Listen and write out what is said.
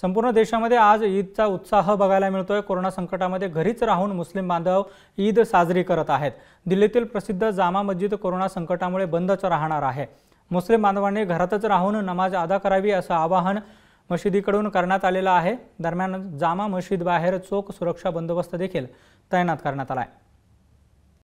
संपूर्ण देशामध्ये आज ईदचा उत्साह बघायला मिळतोय कोरोना संकटामध्ये घरीच राहून मुस्लिम बांधव ईद साजरी करत आहेत दिल्लीतील प्रसिद्ध जामा मस्जिद कोरोना संकटामुळे बंदच राहणार आहे मुस्लिम बांधवांनी घरातच राहून नमाज अदा करावी असं आवाहन मशिदीकडून करण्यात आलेलं आहे दरम्यान जामा मशीद बाहेर चोख सुरक्षा बंदोबस्त देखील तैनात करण्यात आला आहे